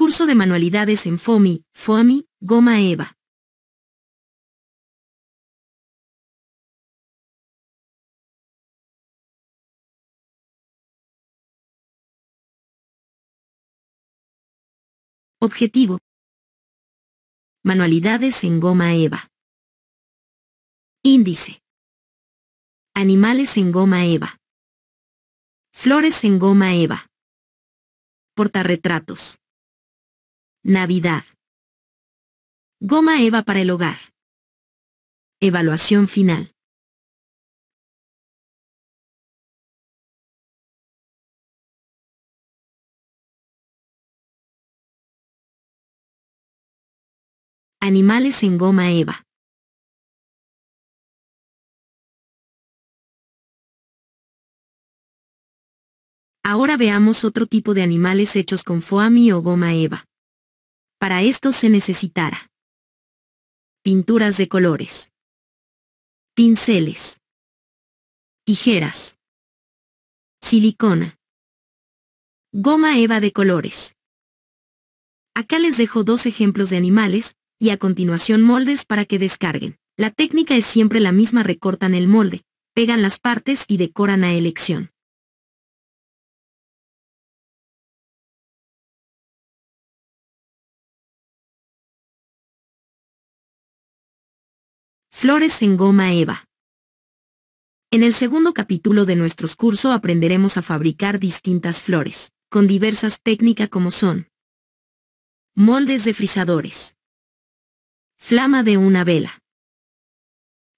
Curso de manualidades en FOMI, FOMI, Goma Eva. Objetivo. Manualidades en goma eva. Índice. Animales en goma eva. Flores en goma eva. Portarretratos. Navidad. Goma EVA para el hogar. Evaluación final. Animales en goma EVA. Ahora veamos otro tipo de animales hechos con foami o goma EVA. Para esto se necesitará pinturas de colores, pinceles, tijeras, silicona, goma eva de colores. Acá les dejo dos ejemplos de animales, y a continuación moldes para que descarguen. La técnica es siempre la misma recortan el molde, pegan las partes y decoran a elección. Flores en goma Eva. En el segundo capítulo de nuestros curso aprenderemos a fabricar distintas flores, con diversas técnicas como son moldes de frisadores, flama de una vela.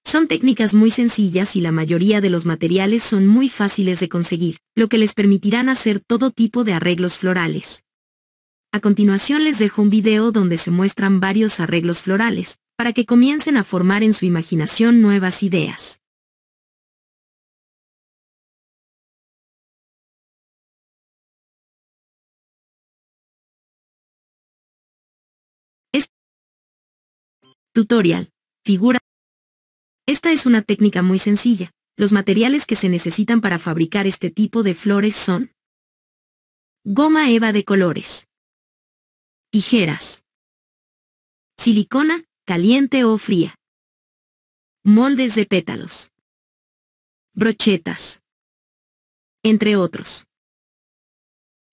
Son técnicas muy sencillas y la mayoría de los materiales son muy fáciles de conseguir, lo que les permitirán hacer todo tipo de arreglos florales. A continuación les dejo un video donde se muestran varios arreglos florales, para que comiencen a formar en su imaginación nuevas ideas. tutorial. Figura. Esta es una técnica muy sencilla. Los materiales que se necesitan para fabricar este tipo de flores son goma eva de colores, tijeras, silicona caliente o fría. Moldes de pétalos. Brochetas. Entre otros.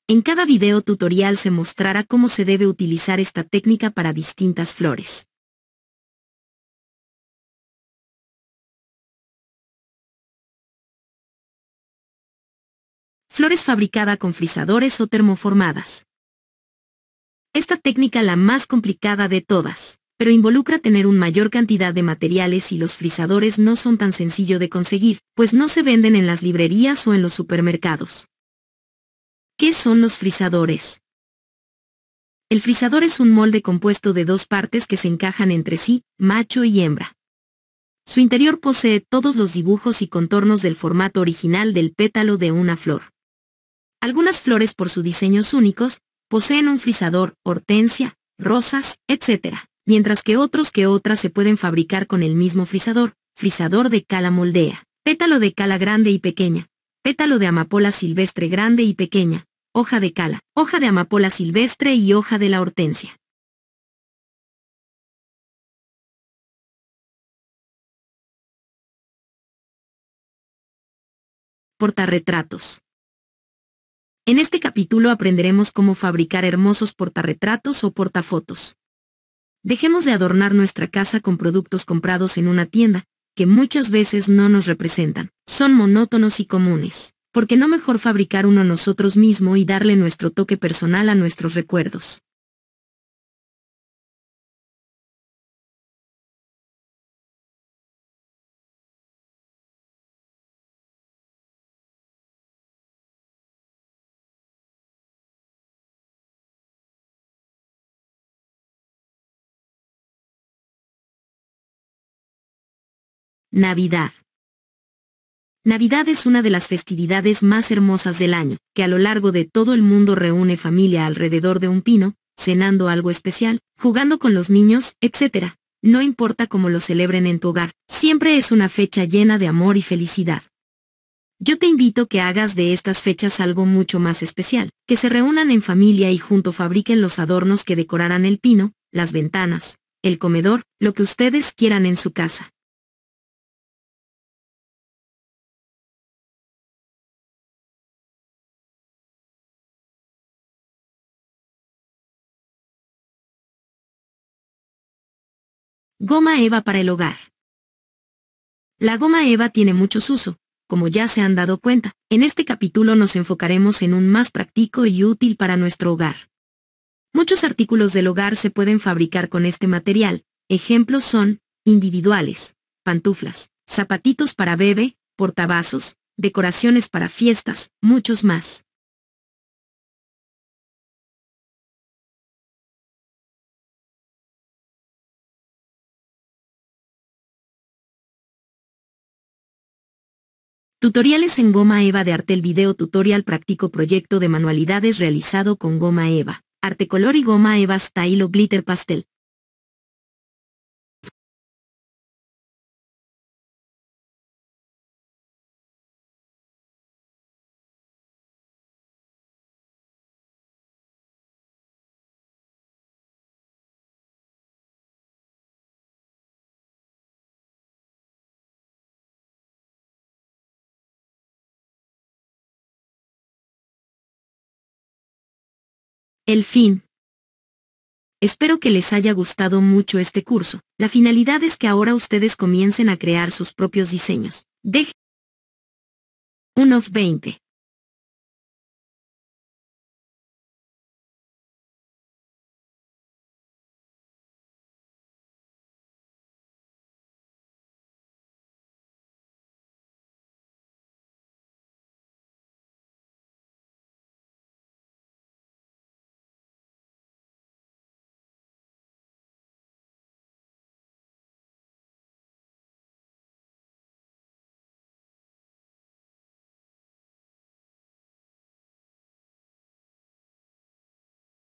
En cada video tutorial se mostrará cómo se debe utilizar esta técnica para distintas flores. Flores fabricada con frisadores o termoformadas. Esta técnica la más complicada de todas pero involucra tener un mayor cantidad de materiales y los frisadores no son tan sencillo de conseguir, pues no se venden en las librerías o en los supermercados. ¿Qué son los frisadores? El frisador es un molde compuesto de dos partes que se encajan entre sí, macho y hembra. Su interior posee todos los dibujos y contornos del formato original del pétalo de una flor. Algunas flores por sus diseños únicos, poseen un frisador, hortensia, rosas, etc mientras que otros que otras se pueden fabricar con el mismo frisador, frisador de cala moldea, pétalo de cala grande y pequeña, pétalo de amapola silvestre grande y pequeña, hoja de cala, hoja de amapola silvestre y hoja de la hortensia. Portarretratos. En este capítulo aprenderemos cómo fabricar hermosos portarretratos o portafotos. Dejemos de adornar nuestra casa con productos comprados en una tienda, que muchas veces no nos representan, son monótonos y comunes. porque no mejor fabricar uno nosotros mismos y darle nuestro toque personal a nuestros recuerdos? Navidad. Navidad es una de las festividades más hermosas del año, que a lo largo de todo el mundo reúne familia alrededor de un pino, cenando algo especial, jugando con los niños, etc. No importa cómo lo celebren en tu hogar, siempre es una fecha llena de amor y felicidad. Yo te invito que hagas de estas fechas algo mucho más especial, que se reúnan en familia y junto fabriquen los adornos que decorarán el pino, las ventanas, el comedor, lo que ustedes quieran en su casa. Goma eva para el hogar. La goma eva tiene muchos usos, como ya se han dado cuenta. En este capítulo nos enfocaremos en un más práctico y útil para nuestro hogar. Muchos artículos del hogar se pueden fabricar con este material. Ejemplos son individuales, pantuflas, zapatitos para bebé, portavasos, decoraciones para fiestas, muchos más. Tutoriales en Goma Eva de Arte El video tutorial práctico proyecto de manualidades realizado con Goma Eva, Arte Color y Goma Eva Stylo Glitter Pastel, El fin. Espero que les haya gustado mucho este curso. La finalidad es que ahora ustedes comiencen a crear sus propios diseños. deje 1 of 20.